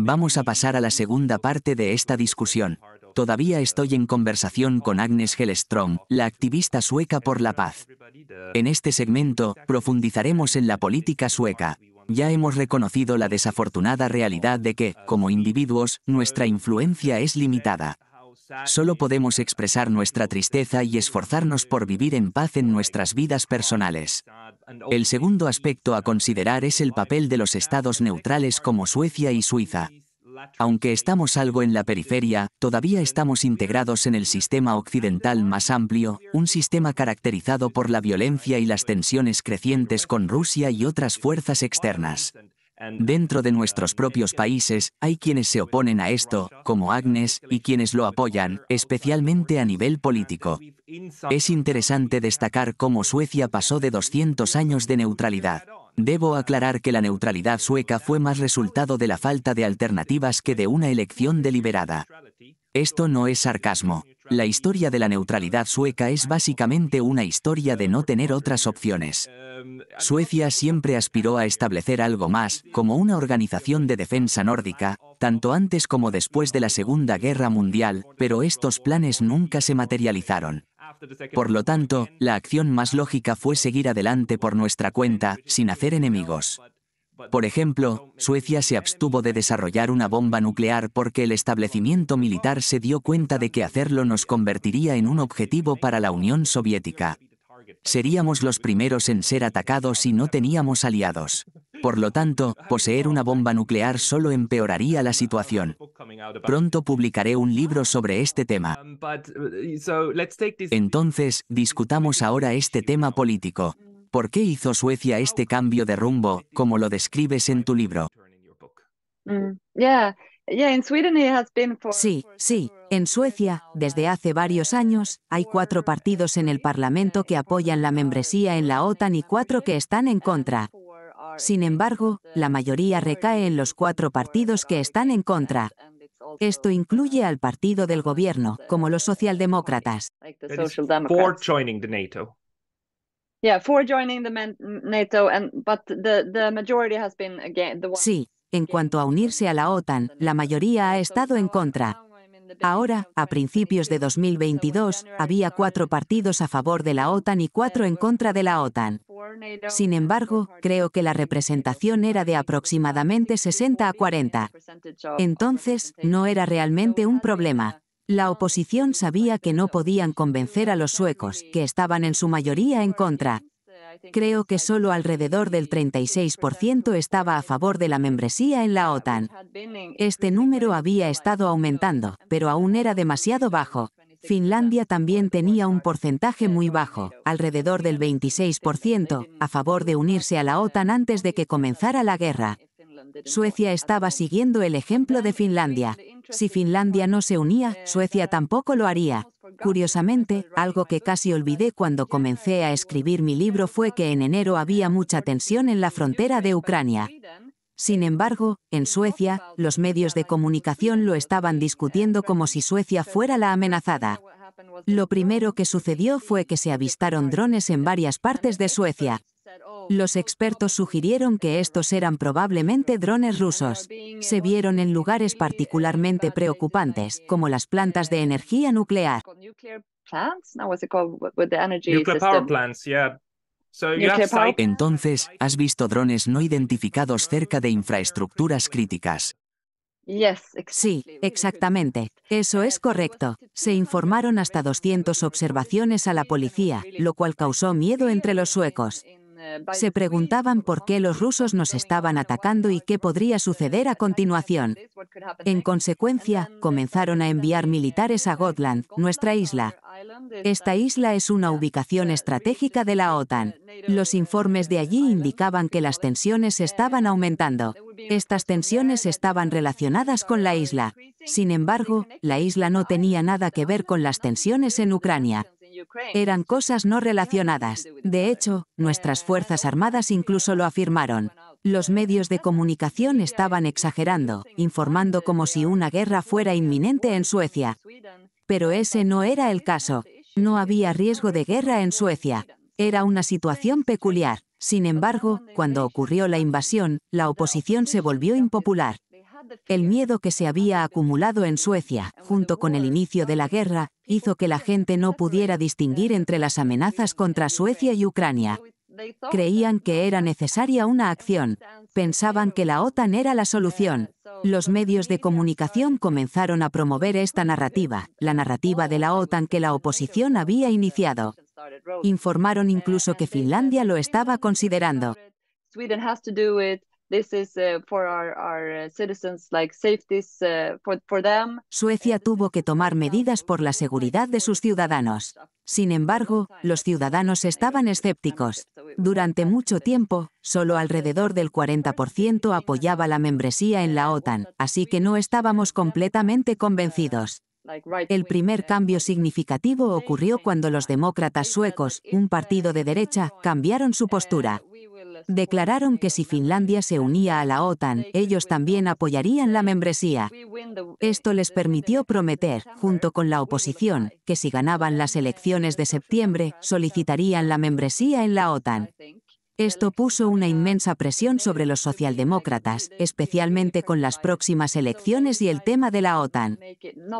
Vamos a pasar a la segunda parte de esta discusión. Todavía estoy en conversación con Agnes Hellström, la activista sueca por la paz. En este segmento, profundizaremos en la política sueca. Ya hemos reconocido la desafortunada realidad de que, como individuos, nuestra influencia es limitada. Solo podemos expresar nuestra tristeza y esforzarnos por vivir en paz en nuestras vidas personales. El segundo aspecto a considerar es el papel de los estados neutrales como Suecia y Suiza. Aunque estamos algo en la periferia, todavía estamos integrados en el sistema occidental más amplio, un sistema caracterizado por la violencia y las tensiones crecientes con Rusia y otras fuerzas externas. Dentro de nuestros um, propios países hay quienes se oponen a esto, como Agnes, y quienes lo apoyan, especialmente a nivel político. Es interesante destacar cómo Suecia pasó de 200 años de neutralidad. Debo aclarar que la neutralidad sueca fue más resultado de la falta de alternativas que de una elección deliberada. Esto no es sarcasmo. La historia de la neutralidad sueca es básicamente una historia de no tener otras opciones. Suecia siempre aspiró a establecer algo más, como una organización de defensa nórdica, tanto antes como después de la Segunda Guerra Mundial, pero estos planes nunca se materializaron. Por lo tanto, la acción más lógica fue seguir adelante por nuestra cuenta, sin hacer enemigos. Por ejemplo, Suecia se abstuvo de desarrollar una bomba nuclear porque el establecimiento militar se dio cuenta de que hacerlo nos convertiría en un objetivo para la Unión Soviética. Seríamos los primeros en ser atacados si no teníamos aliados. Por lo tanto, poseer una bomba nuclear solo empeoraría la situación. Pronto publicaré un libro sobre este tema. Um, uh, Entonces, discutamos ahora este tema político. ¿Por qué hizo Suecia este cambio de rumbo, como lo describes en tu libro? Mm, sí, sí. En Suecia, desde hace varios años, hay cuatro partidos en el Parlamento que apoyan la membresía en la OTAN y cuatro que están en contra. Sin embargo, la mayoría recae en los cuatro partidos que están en contra. Esto incluye al partido del gobierno, como los socialdemócratas. Sí, en cuanto a unirse a la OTAN, la mayoría ha estado en contra. Ahora, a principios de 2022, había cuatro partidos a favor de la OTAN y cuatro en contra de la OTAN. Sin embargo, creo que la representación era de aproximadamente 60 a 40. Entonces, no era realmente un problema. La oposición sabía que no podían convencer a los suecos, que estaban en su mayoría en contra. Creo que solo alrededor del 36% estaba a favor de la membresía en la OTAN. Este número había estado aumentando, pero aún era demasiado bajo. Finlandia también tenía un porcentaje muy bajo, alrededor del 26%, a favor de unirse a la OTAN antes de que comenzara la guerra. Suecia estaba siguiendo el ejemplo de Finlandia. Si Finlandia no se unía, Suecia tampoco lo haría. Curiosamente, algo que casi olvidé cuando comencé a escribir mi libro fue que en enero había mucha tensión en la frontera de Ucrania. Sin embargo, en Suecia, los medios de comunicación lo estaban discutiendo como si Suecia fuera la amenazada. Lo primero que sucedió fue que se avistaron drones en varias partes de Suecia. Los expertos sugirieron que estos eran probablemente drones rusos. Se vieron en lugares particularmente preocupantes, como las plantas de energía nuclear. Entonces, has visto drones no identificados cerca de infraestructuras críticas. Sí, exactamente. Eso es correcto. Se informaron hasta 200 observaciones a la policía, lo cual causó miedo entre los suecos. Eh, Se preguntaban por qué los rusos nos estaban atacando y qué podría suceder a continuación. En consecuencia, comenzaron a enviar militares a Gotland, nuestra isla. Esta isla es una ubicación estratégica de la OTAN. Los informes de allí indicaban que las tensiones estaban aumentando. Estas tensiones estaban relacionadas con la isla. Sin embargo, la isla no tenía nada que ver con las tensiones en Ucrania eran cosas no relacionadas. De hecho, nuestras Fuerzas Armadas incluso lo afirmaron. Los medios de comunicación estaban exagerando, informando como si una guerra fuera inminente en Suecia. Pero ese no era el caso. No había riesgo de guerra en Suecia. Era una situación peculiar. Sin embargo, cuando ocurrió la invasión, la oposición se volvió impopular. El miedo que se había acumulado en Suecia, junto con el inicio de la guerra, hizo que la gente no pudiera distinguir entre las amenazas contra Suecia y Ucrania. Creían que era necesaria una acción. Pensaban que la OTAN era la solución. Los medios de comunicación comenzaron a promover esta narrativa, la narrativa de la OTAN que la oposición había iniciado. Informaron incluso que Finlandia lo estaba considerando. Suecia tuvo que tomar medidas por la seguridad de sus ciudadanos. Sin embargo, los ciudadanos estaban escépticos. Durante mucho tiempo, solo alrededor del 40% apoyaba la membresía en la OTAN, así que no estábamos completamente convencidos. El primer cambio significativo ocurrió cuando los demócratas suecos, un partido de derecha, cambiaron su postura declararon que si Finlandia se unía a la OTAN, ellos también apoyarían la membresía. Esto les permitió prometer, junto con la oposición, que si ganaban las elecciones de septiembre, solicitarían la membresía en la OTAN. Esto puso una inmensa presión sobre los socialdemócratas, especialmente con las próximas elecciones y el tema de la OTAN.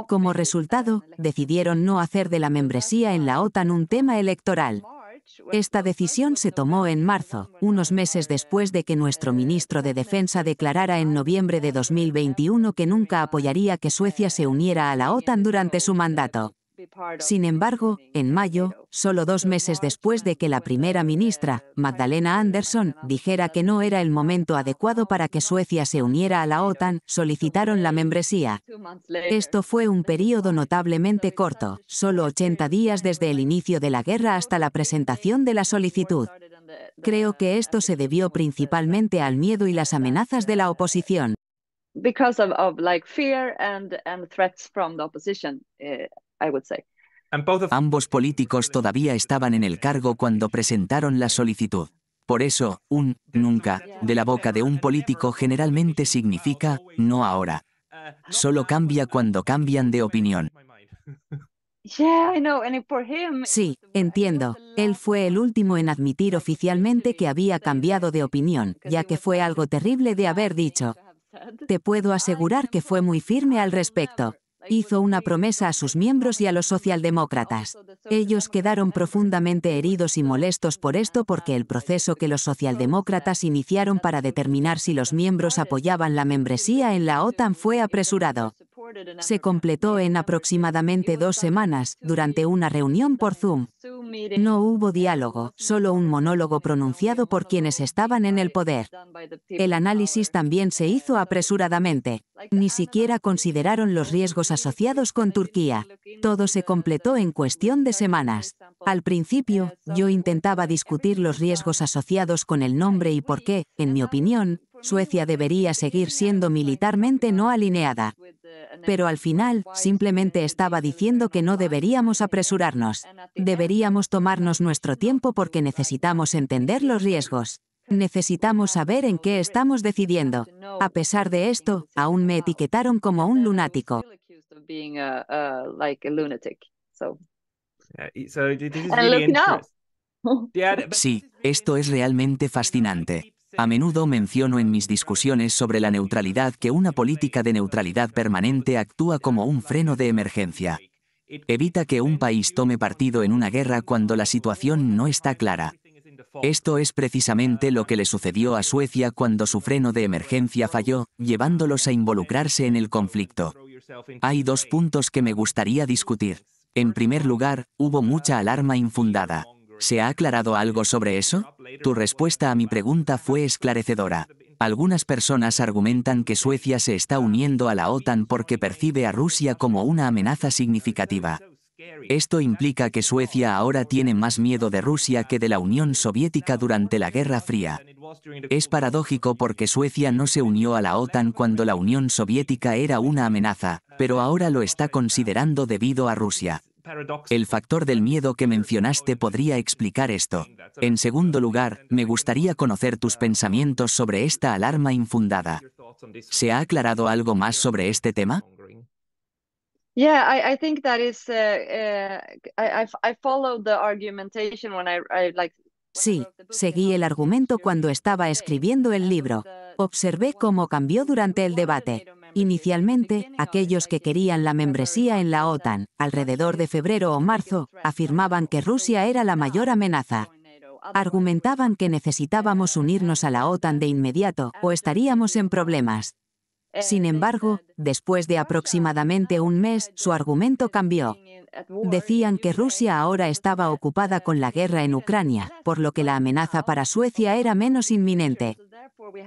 Como resultado, decidieron no hacer de la membresía en la OTAN un tema electoral. Esta decisión se tomó en marzo, unos meses después de que nuestro ministro de Defensa declarara en noviembre de 2021 que nunca apoyaría que Suecia se uniera a la OTAN durante su mandato. Sin embargo, en mayo, solo dos meses después de que la primera ministra, Magdalena Andersson, dijera que no era el momento adecuado para que Suecia se uniera a la OTAN, solicitaron la membresía. Esto fue un período notablemente corto, solo 80 días desde el inicio de la guerra hasta la presentación de la solicitud. Creo que esto se debió principalmente al miedo y las uh, amenazas de la oposición. Ambos políticos todavía estaban en el cargo cuando presentaron la solicitud. Por eso, un nunca de la boca de un político generalmente significa no ahora. Solo cambia cuando cambian de opinión. Sí, entiendo. Él fue el último en admitir oficialmente que había cambiado de opinión, ya que fue algo terrible de haber dicho. Te puedo asegurar que fue muy firme al respecto hizo una promesa a sus miembros y a los socialdemócratas. Ellos quedaron profundamente heridos y molestos por esto porque el proceso que los socialdemócratas iniciaron para determinar si los miembros apoyaban la membresía en la OTAN fue apresurado. Se completó en aproximadamente dos semanas, durante una reunión por Zoom. No hubo diálogo, solo un monólogo pronunciado por quienes estaban en el poder. El análisis también se hizo apresuradamente. Ni siquiera consideraron los riesgos asociados con Turquía. Todo se completó en cuestión de semanas. Al principio, yo intentaba discutir los riesgos asociados con el nombre y por qué, en mi opinión, Suecia debería seguir siendo militarmente no alineada pero al final, simplemente estaba diciendo que no deberíamos apresurarnos. Deberíamos tomarnos nuestro tiempo porque necesitamos entender los riesgos. Necesitamos saber en qué estamos decidiendo. A pesar de esto, aún me etiquetaron como un lunático. Sí, esto es realmente fascinante. A menudo menciono en mis discusiones sobre la neutralidad que una política de neutralidad permanente actúa como un freno de emergencia. Evita que un país tome partido en una guerra cuando la situación no está clara. Esto es precisamente lo que le sucedió a Suecia cuando su freno de emergencia falló, llevándolos a involucrarse en el conflicto. Hay dos puntos que me gustaría discutir. En primer lugar, hubo mucha alarma infundada. ¿Se ha aclarado algo sobre eso? Tu respuesta a mi pregunta fue esclarecedora. Algunas personas argumentan que Suecia se está uniendo a la OTAN porque percibe a Rusia como una amenaza significativa. Esto implica que Suecia ahora tiene más miedo de Rusia que de la Unión Soviética durante la Guerra Fría. Es paradójico porque Suecia no se unió a la OTAN cuando la Unión Soviética era una amenaza, pero ahora lo está considerando debido a Rusia. El factor del miedo que mencionaste podría explicar esto. En segundo lugar, me gustaría conocer tus pensamientos sobre esta alarma infundada. ¿Se ha aclarado algo más sobre este tema? Sí, seguí el argumento cuando estaba escribiendo el libro. Observé cómo cambió durante el debate. Inicialmente, aquellos que querían la membresía en la OTAN, alrededor de febrero o marzo, afirmaban que Rusia era la mayor amenaza. Argumentaban que necesitábamos unirnos a la OTAN de inmediato o estaríamos en problemas. Sin embargo, después de aproximadamente un mes, su argumento cambió. Decían que Rusia ahora estaba ocupada con la guerra en Ucrania, por lo que la amenaza para Suecia era menos inminente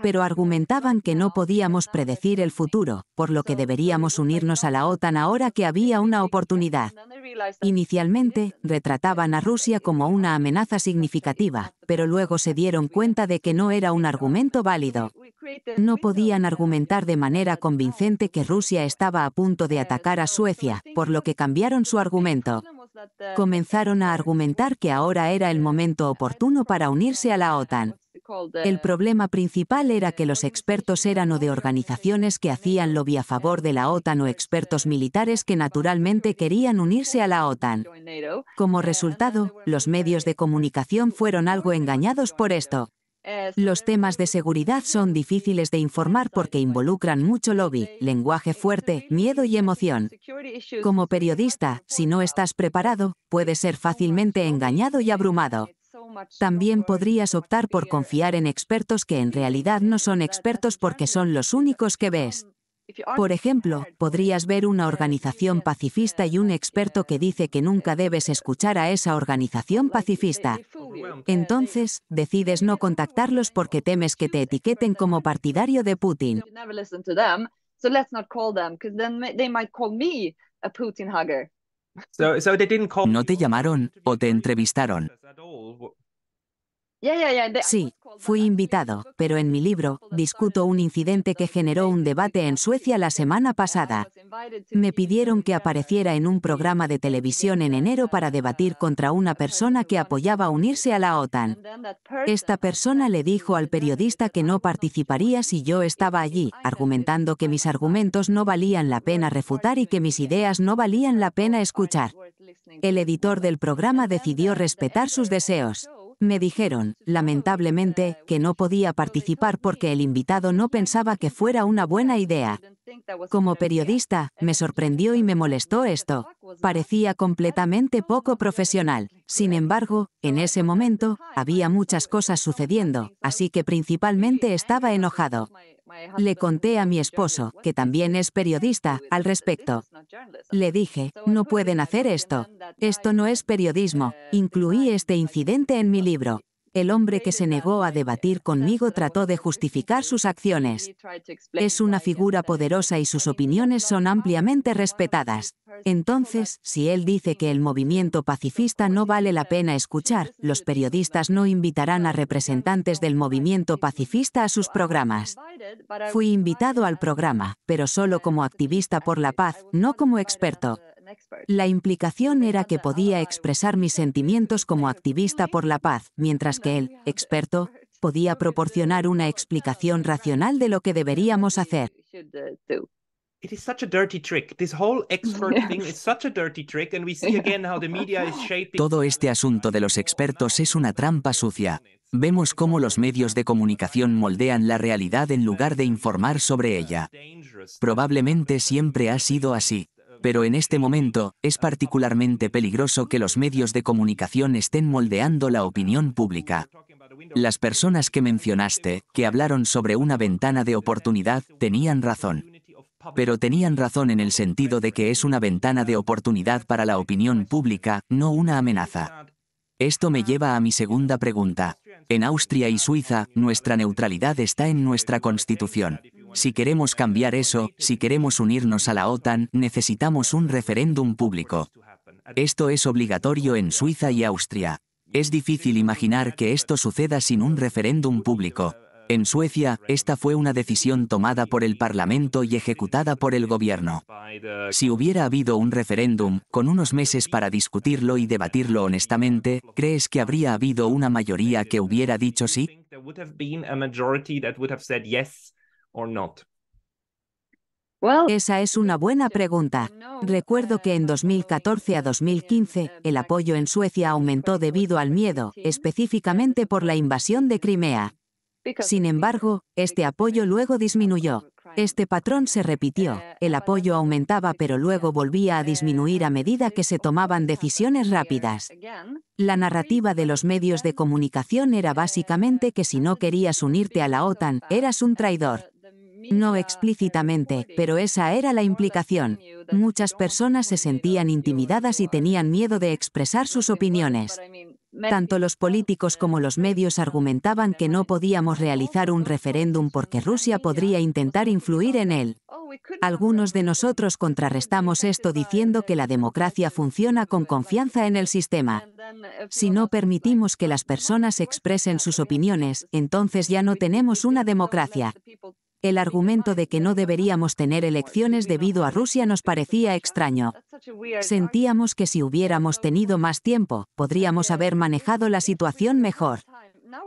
pero argumentaban que no podíamos predecir el futuro, por lo que deberíamos unirnos a la OTAN ahora que había una oportunidad. Inicialmente, retrataban a Rusia como una amenaza significativa, pero luego se dieron cuenta de que no era un argumento válido. No podían argumentar de manera convincente que Rusia estaba a punto de atacar a Suecia, por lo que cambiaron su argumento. Comenzaron a argumentar que ahora era el momento oportuno para unirse a la OTAN. El problema principal era que los expertos eran o de organizaciones que hacían lobby a favor de la OTAN o expertos militares que naturalmente querían unirse a la OTAN. Como resultado, los medios de comunicación fueron algo engañados por esto. Los temas de seguridad son difíciles de informar porque involucran mucho lobby, lenguaje fuerte, miedo y emoción. Como periodista, si no estás preparado, puedes ser fácilmente engañado y abrumado. También podrías optar por confiar en expertos que en realidad no son expertos porque son los únicos que ves. Por ejemplo, podrías ver una organización pacifista y un experto que dice que nunca debes escuchar a esa organización pacifista. Entonces, decides no contactarlos porque temes que te etiqueten como partidario de Putin. No te llamaron o te entrevistaron. Sí, fui invitado, pero en mi libro, discuto un incidente que generó un debate en Suecia la semana pasada. Me pidieron que apareciera en un programa de televisión en enero para debatir contra una persona que apoyaba unirse a la OTAN. Esta persona le dijo al periodista que no participaría si yo estaba allí, argumentando que mis argumentos no valían la pena refutar y que mis ideas no valían la pena escuchar. El editor del programa decidió respetar sus deseos me dijeron, lamentablemente, que no podía participar porque el invitado no pensaba que fuera una buena idea. Como periodista, me sorprendió y me molestó esto. Parecía completamente poco profesional. Sin embargo, en ese momento, había muchas cosas sucediendo, así que principalmente estaba enojado. Le conté a mi esposo, que también es periodista, al respecto. Le dije, no pueden hacer esto. Esto no es periodismo. Uh, Incluí este incidente en mi libro. El hombre que se negó a debatir conmigo trató de justificar sus acciones. Es una figura poderosa y sus opiniones son ampliamente respetadas. Entonces, si él dice que el movimiento pacifista no vale la pena escuchar, los periodistas no invitarán a representantes del movimiento pacifista a sus programas. Fui invitado al programa, pero solo como activista por la paz, no como experto. La implicación era que podía expresar mis sentimientos como activista por la paz, mientras que él, experto, podía proporcionar una explicación racional de lo que deberíamos hacer. Todo este asunto de los expertos es una trampa sucia. Vemos cómo los medios de comunicación moldean la realidad en lugar de informar sobre ella. Probablemente siempre ha sido así. Pero en este momento, es particularmente peligroso que los medios de comunicación estén moldeando la opinión pública. Las personas que mencionaste, que hablaron sobre una ventana de oportunidad, tenían razón. Pero tenían razón en el sentido de que es una ventana de oportunidad para la opinión pública, no una amenaza. Esto me lleva a mi segunda pregunta. En Austria y Suiza, nuestra neutralidad está en nuestra constitución. Si queremos cambiar eso, si queremos unirnos a la OTAN, necesitamos un referéndum público. Esto es obligatorio en Suiza y Austria. Es difícil imaginar que esto suceda sin un referéndum público. En Suecia, esta fue una decisión tomada por el Parlamento y ejecutada por el gobierno. Si hubiera habido un referéndum, con unos meses para discutirlo y debatirlo honestamente, ¿crees que habría habido una mayoría que hubiera dicho sí? or not? Esa es una buena pregunta. Recuerdo que en 2014 a 2015, el apoyo en Suecia aumentó debido al miedo, específicamente por la invasión de Crimea. Sin embargo, este apoyo luego disminuyó. Este patrón se repitió, eh, el apoyo aumentaba pero luego volvía a disminuir a medida que se tomaban decisiones rápidas. La narrativa de los medios de comunicación era básicamente que si no querías unirte a la OTAN, eras un traidor. No explícitamente, pero esa era la implicación. Muchas personas se sentían intimidadas y tenían miedo de expresar sus opiniones. Tanto los políticos como los medios argumentaban que no podíamos realizar un referéndum porque Rusia podría intentar influir en él. Algunos de nosotros contrarrestamos esto diciendo que la democracia funciona con confianza en el sistema. Si no permitimos que las personas expresen sus opiniones, entonces ya no tenemos una democracia. El argumento de que no deberíamos tener elecciones debido a Rusia nos parecía extraño. Sentíamos que si hubiéramos tenido más tiempo, podríamos haber manejado la situación mejor.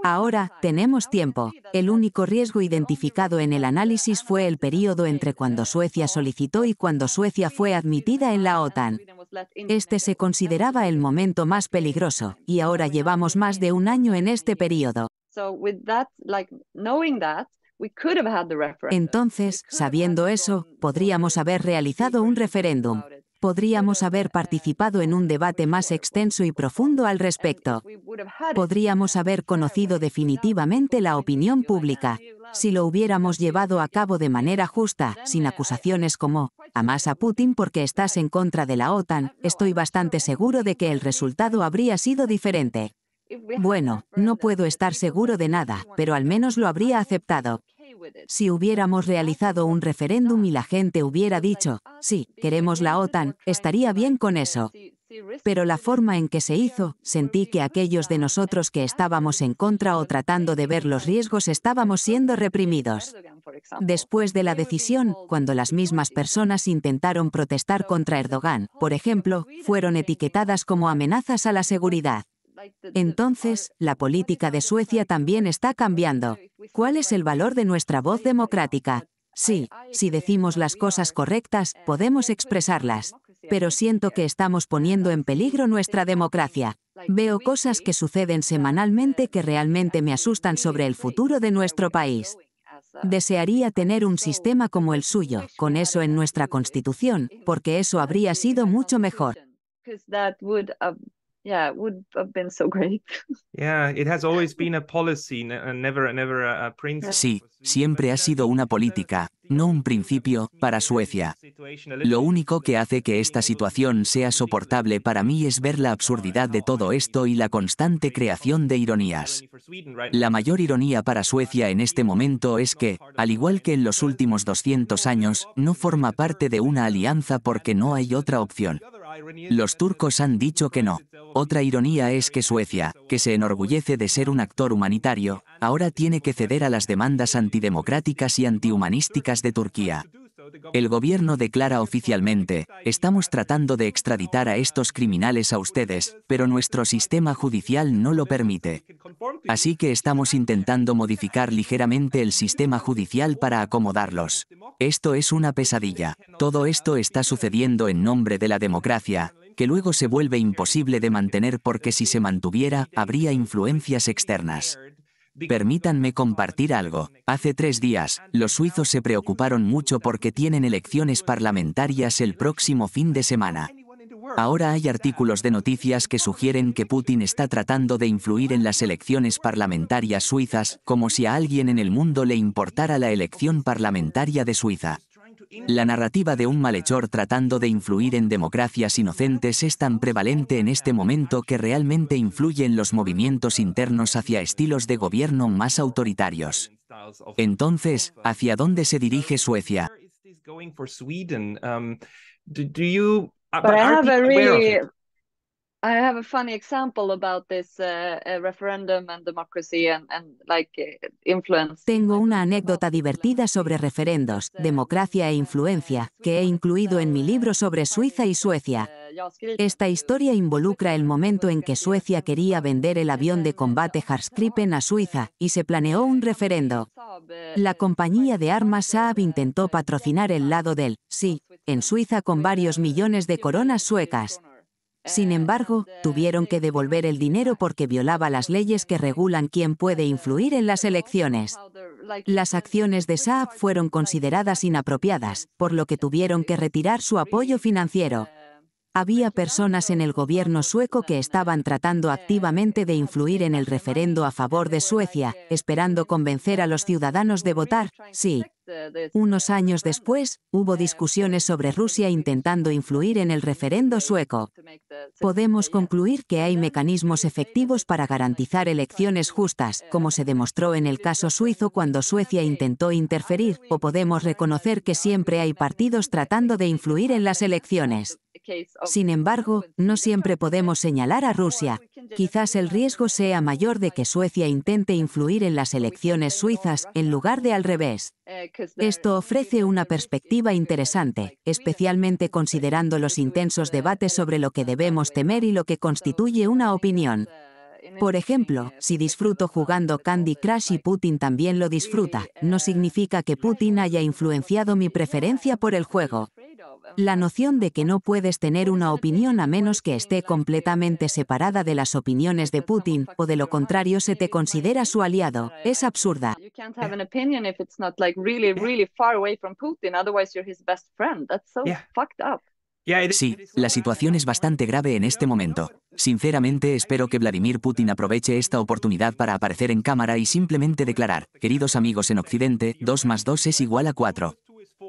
Ahora, tenemos tiempo. El único riesgo identificado en el análisis fue el periodo entre cuando Suecia solicitó y cuando Suecia fue admitida en la OTAN. Este se consideraba el momento más peligroso, y ahora llevamos más de un año en este periodo. Entonces, sabiendo eso, podríamos haber realizado un referéndum. Podríamos haber participado en un debate más extenso y profundo al respecto. Podríamos haber conocido definitivamente la opinión pública. Si lo hubiéramos llevado a cabo de manera justa, sin acusaciones como, amas a Putin porque estás en contra de la OTAN, estoy bastante seguro de que el resultado habría sido diferente. Bueno, no puedo estar seguro de nada, pero al menos lo habría aceptado. Si hubiéramos realizado un referéndum y la gente hubiera dicho, sí, queremos la OTAN, estaría bien con eso. Pero la forma en que se hizo, sentí que aquellos de nosotros que estábamos en contra o tratando de ver los riesgos estábamos siendo reprimidos. Después de la decisión, cuando las mismas personas intentaron protestar contra Erdogan, por ejemplo, fueron etiquetadas como amenazas a la seguridad. Entonces, la política de Suecia también está cambiando. ¿Cuál es el valor de nuestra voz democrática? Sí, si decimos las cosas correctas, podemos expresarlas. Pero siento que estamos poniendo en peligro nuestra democracia. Veo cosas que suceden semanalmente que realmente me asustan sobre el futuro de nuestro país. Desearía tener un sistema como el suyo, con eso en nuestra constitución, porque eso habría sido mucho mejor sí siempre ha sido una política no un principio para Suecia lo único que hace que esta situación sea soportable para mí es ver la absurdidad de todo esto y la constante creación de ironías la mayor ironía para Suecia en este momento es que al igual que en los últimos 200 años no forma parte de una alianza porque no hay otra opción los turcos han dicho que no. Otra ironía es que Suecia, que se enorgullece de ser un actor humanitario, ahora tiene que ceder a las demandas antidemocráticas y antihumanísticas de Turquía. El gobierno declara oficialmente, estamos tratando de extraditar a estos criminales a ustedes, pero nuestro sistema judicial no lo permite. Así que estamos intentando modificar ligeramente el sistema judicial para acomodarlos. Esto es una pesadilla. Todo esto está sucediendo en nombre de la democracia, que luego se vuelve imposible de mantener porque si se mantuviera, habría influencias externas. Permítanme compartir algo. Hace tres días, los suizos se preocuparon mucho porque tienen elecciones parlamentarias el próximo fin de semana. Ahora hay artículos de noticias que sugieren que Putin está tratando de influir en las elecciones parlamentarias suizas, como si a alguien en el mundo le importara la elección parlamentaria de Suiza. La narrativa de un malhechor tratando de influir en democracias inocentes es tan prevalente en este momento que realmente influye en los movimientos internos hacia estilos de gobierno más autoritarios. Entonces, ¿hacia dónde se dirige Suecia? Tengo una anécdota divertida sobre referendos, democracia e influencia, que he incluido en mi libro sobre Suiza y Suecia. Esta historia involucra el momento en que Suecia quería vender el avión de combate Harskripen a Suiza, y se planeó un referendo. La compañía de armas Saab intentó patrocinar el lado del sí en Suiza con varios millones de coronas suecas. Sin eh, embargo, tuvieron que devolver el dinero porque violaba las leyes que regulan quién puede influir en las elecciones. Las acciones de Saab fueron consideradas inapropiadas, por lo que tuvieron que retirar su apoyo financiero había personas en el gobierno sueco que estaban tratando activamente de influir en el referendo a favor de Suecia, esperando convencer a los ciudadanos de votar, sí. Unos años después, hubo discusiones sobre Rusia intentando influir en el referendo sueco. Podemos concluir que hay mecanismos efectivos para garantizar elecciones justas, como se demostró en el caso suizo cuando Suecia intentó interferir, o podemos reconocer que siempre hay partidos tratando de influir en las elecciones. Sin embargo, no siempre podemos señalar a Rusia. Quizás el riesgo sea mayor de que Suecia intente influir en las elecciones suizas en lugar de al revés. Eh, Esto ofrece una perspectiva interesante, especialmente considerando los intensos debates sobre lo que debemos temer y lo que constituye una opinión. Por ejemplo, si disfruto jugando Candy Crush y Putin también lo disfruta, no eh, significa que Putin haya influenciado mi preferencia por el juego. Em, la noción de que no puedes tener una opinión a menos que esté completamente separada de las opiniones de Putin, o de lo contrario se te considera su aliado, es absurda. Sí, la situación es bastante grave en este momento. Sinceramente espero que Vladimir Putin aproveche esta oportunidad para aparecer en cámara y simplemente declarar, queridos amigos en Occidente, 2 más 2 es igual a 4.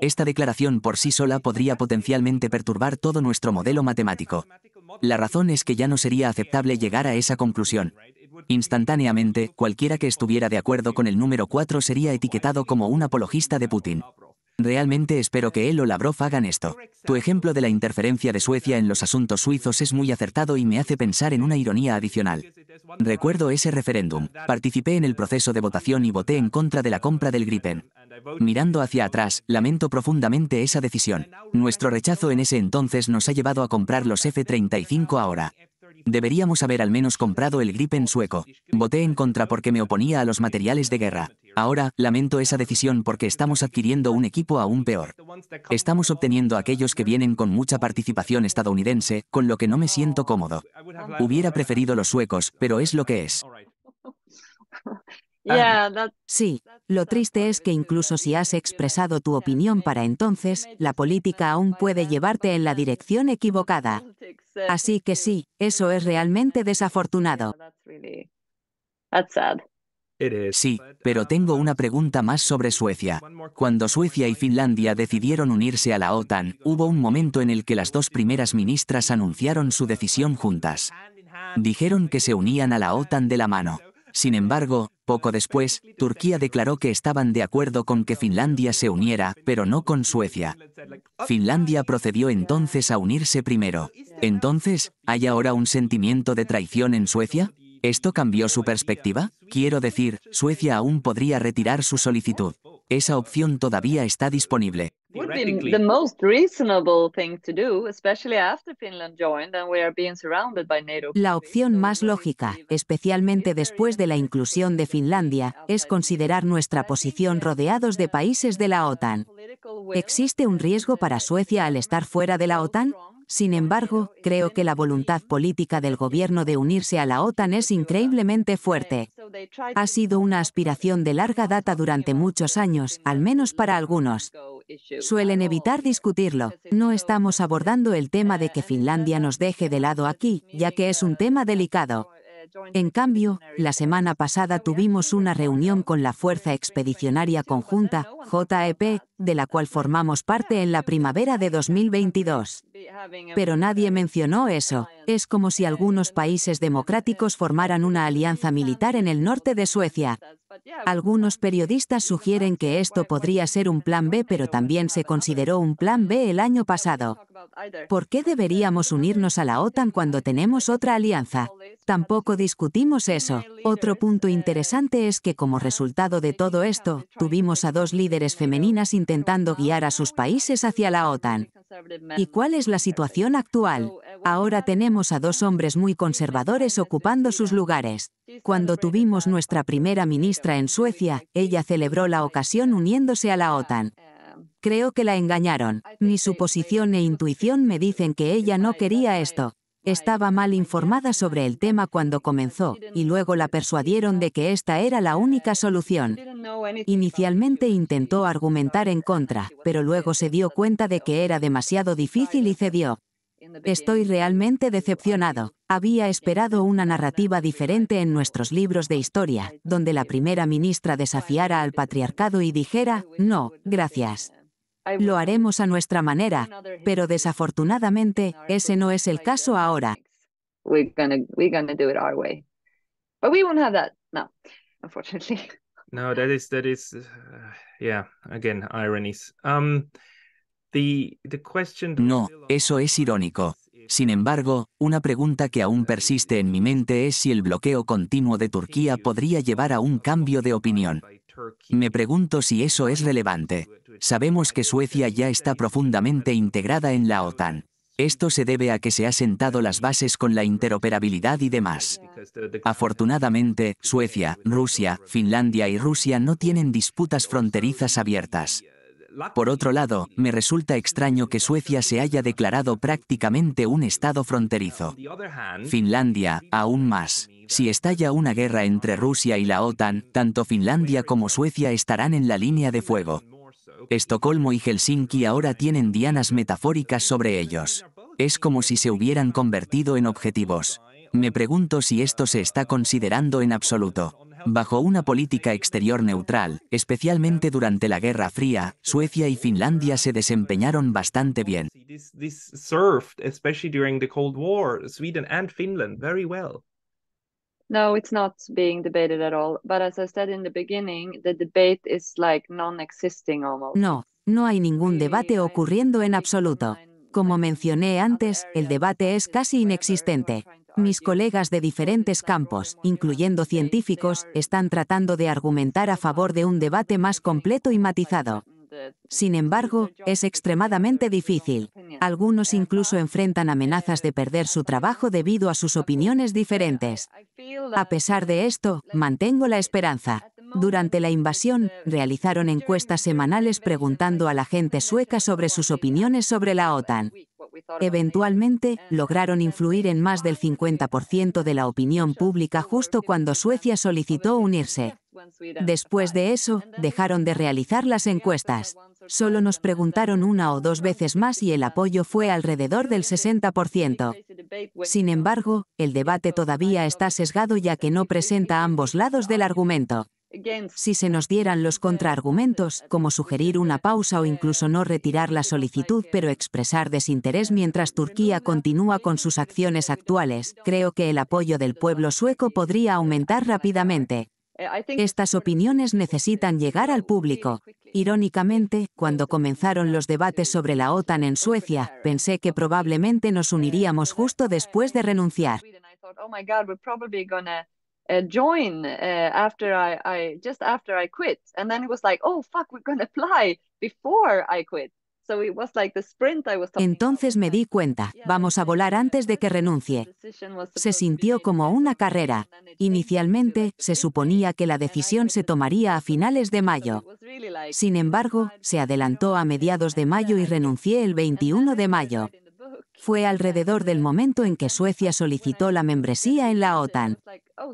Esta declaración por sí sola podría potencialmente perturbar todo nuestro modelo matemático. La razón es que ya no sería aceptable llegar a esa conclusión. Instantáneamente, cualquiera que estuviera de acuerdo con el número 4 sería etiquetado como un apologista de Putin. Realmente espero que él o Lavrov hagan esto. Tu ejemplo de la interferencia de Suecia en los asuntos suizos es muy acertado y me hace pensar en una ironía adicional. Recuerdo ese referéndum. Participé en el proceso de votación y voté en contra de la compra del Gripen. Mirando hacia atrás, lamento profundamente esa decisión. Nuestro rechazo en ese entonces nos ha llevado a comprar los F-35 ahora. Deberíamos haber al menos comprado el Gripen sueco. Voté en contra porque me oponía a los materiales de guerra. Ahora, lamento esa decisión porque estamos adquiriendo un equipo aún peor. Estamos obteniendo aquellos que vienen con mucha participación estadounidense, con lo que no me siento cómodo. Hubiera preferido los suecos, pero es lo que es. Ah. Sí, lo triste es que incluso si has expresado tu opinión para entonces, la política aún puede llevarte en la dirección equivocada. Así que sí, eso es realmente desafortunado. Sí, pero tengo una pregunta más sobre Suecia. Cuando Suecia y Finlandia decidieron unirse a la OTAN, hubo un momento en el que las dos primeras ministras anunciaron su decisión juntas. Dijeron que se unían a la OTAN de la mano. Sin embargo, poco después, Turquía declaró que estaban de acuerdo con que Finlandia se uniera, pero no con Suecia. Finlandia procedió entonces a unirse primero. Entonces, ¿hay ahora un sentimiento de traición en Suecia? ¿Esto cambió su perspectiva? Quiero decir, Suecia aún podría retirar su solicitud. Esa opción todavía está disponible. La opción más lógica, especialmente después de la inclusión de Finlandia, es considerar nuestra posición rodeados de países de la OTAN. ¿Existe un riesgo para Suecia al estar fuera de la OTAN? Sin embargo, creo que la voluntad política del gobierno de unirse a la OTAN es increíblemente fuerte. Ha sido una aspiración de larga data durante muchos años, al menos para algunos. Suelen evitar discutirlo. No estamos abordando el tema de que Finlandia nos deje de lado aquí, ya que es un tema delicado. En cambio, la semana pasada tuvimos una reunión con la Fuerza Expedicionaria Conjunta, JEP, de la cual formamos parte en la primavera de 2022. Pero nadie mencionó eso. Es como si algunos países democráticos formaran una alianza militar en el norte de Suecia. Algunos periodistas sugieren que esto podría ser un plan B, pero también se consideró un plan B el año pasado. ¿Por qué deberíamos unirnos a la OTAN cuando tenemos otra alianza? Tampoco discutimos eso. Otro punto interesante es que como resultado de todo esto, tuvimos a dos líderes femeninas intentando guiar a sus países hacia la OTAN. ¿Y cuál es la situación actual? Ahora tenemos a dos hombres muy conservadores ocupando sus lugares. Cuando tuvimos nuestra primera ministra en Suecia, ella celebró la ocasión uniéndose a la OTAN. Creo que la engañaron. Ni su posición e intuición me dicen que ella no quería esto. Estaba mal informada sobre el tema cuando comenzó, y luego la persuadieron de que esta era la única solución. Inicialmente intentó argumentar en contra, pero luego se dio cuenta de que era demasiado difícil y cedió. Estoy realmente decepcionado. Había esperado una narrativa diferente en nuestros libros de historia, donde la primera ministra desafiara al patriarcado y dijera, no, gracias. Lo haremos a nuestra manera, pero desafortunadamente ese no es el caso ahora. No, that is that is, uh, yeah, again Um, no, eso es irónico. Sin embargo, una pregunta que aún persiste en mi mente es si el bloqueo continuo de Turquía podría llevar a un cambio de opinión. Me pregunto si eso es relevante. Sabemos que Suecia ya está profundamente integrada en la OTAN. Esto se debe a que se han sentado las bases con la interoperabilidad y demás. Afortunadamente, Suecia, Rusia, Finlandia y Rusia no tienen disputas fronterizas abiertas. Por otro lado, me resulta extraño que Suecia se haya declarado prácticamente un estado fronterizo. Finlandia, aún más. Si estalla una guerra entre Rusia y la OTAN, tanto Finlandia como Suecia estarán en la línea de fuego. Estocolmo y Helsinki ahora tienen dianas metafóricas sobre ellos. Es como si se hubieran convertido en objetivos. Me pregunto si esto se está considerando en absoluto. Bajo una política exterior neutral, especialmente durante la Guerra Fría, Suecia y Finlandia se desempeñaron bastante bien. No, no hay ningún debate ocurriendo en absoluto. Como mencioné antes, el debate es casi inexistente. Mis colegas de diferentes campos, incluyendo científicos, están tratando de argumentar a favor de un debate más completo y matizado. Sin embargo, es extremadamente difícil. Algunos incluso enfrentan amenazas de perder su trabajo debido a sus opiniones diferentes. A pesar de esto, mantengo la esperanza. Durante la invasión, realizaron encuestas semanales preguntando a la gente sueca sobre sus opiniones sobre la OTAN. Eventualmente, lograron influir en más del 50% de la opinión pública justo cuando Suecia solicitó unirse. Después de eso, dejaron de realizar las encuestas. Solo nos preguntaron una o dos veces más y el uh, apoyo fue alrededor del 60%. Sin embargo, el debate todavía está sesgado ya que no presenta ambos lados del argumento. Si se nos dieran los eh, contraargumentos, eh, como eh, sugerir una pausa o incluso no retirar la solicitud pero expresar desinterés mientras Turquía continúa con sus acciones actuales, creo que el apoyo del pueblo sueco podría aumentar rápidamente. Estas opiniones necesitan llegar al público. Irónicamente, cuando comenzaron los debates sobre la OTAN en Suecia, pensé que probablemente nos uniríamos justo después de renunciar. Entonces me di cuenta, vamos a volar antes de que renuncie. Se sintió como una carrera. Inicialmente, se suponía que la decisión se tomaría a finales de mayo. Sin oh, embargo, se adelantó a mediados de mayo y renuncié el 21 de mayo fue alrededor del momento en que Suecia solicitó la membresía en la OTAN.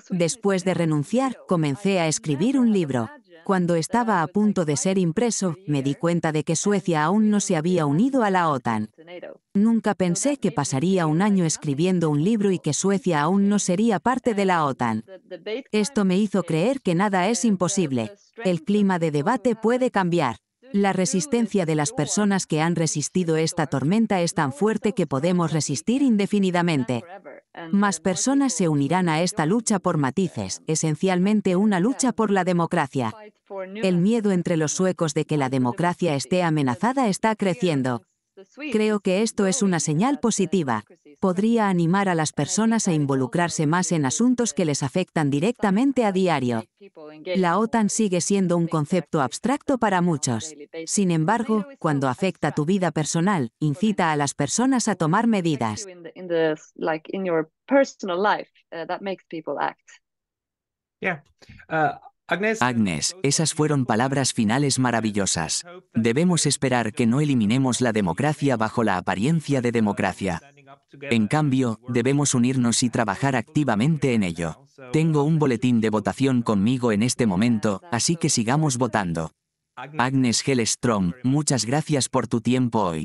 Después de renunciar, comencé a escribir un libro. Cuando estaba a punto de ser impreso, me di cuenta de que Suecia aún no se había unido a la OTAN. Nunca pensé que pasaría un año escribiendo un libro y que Suecia aún no sería parte de la OTAN. Esto me hizo creer que nada es imposible. El clima de debate puede cambiar. La resistencia de las personas que han resistido esta tormenta es tan fuerte que podemos resistir indefinidamente. Más personas se unirán a esta lucha por matices, esencialmente una lucha por la democracia. El miedo entre los suecos de que la democracia esté amenazada está creciendo. Creo que esto es una señal positiva podría animar a las personas a involucrarse más en asuntos que les afectan directamente a diario. La OTAN sigue siendo un concepto abstracto para muchos. Sin embargo, cuando afecta tu vida personal, incita a las personas a tomar medidas. Uh, Agnes, esas fueron palabras finales maravillosas. Debemos esperar que no eliminemos la democracia bajo la apariencia de democracia. En cambio, debemos unirnos y trabajar activamente en ello. Tengo un boletín de votación conmigo en este momento, así que sigamos votando. Agnes Hellstrom, muchas gracias por tu tiempo hoy.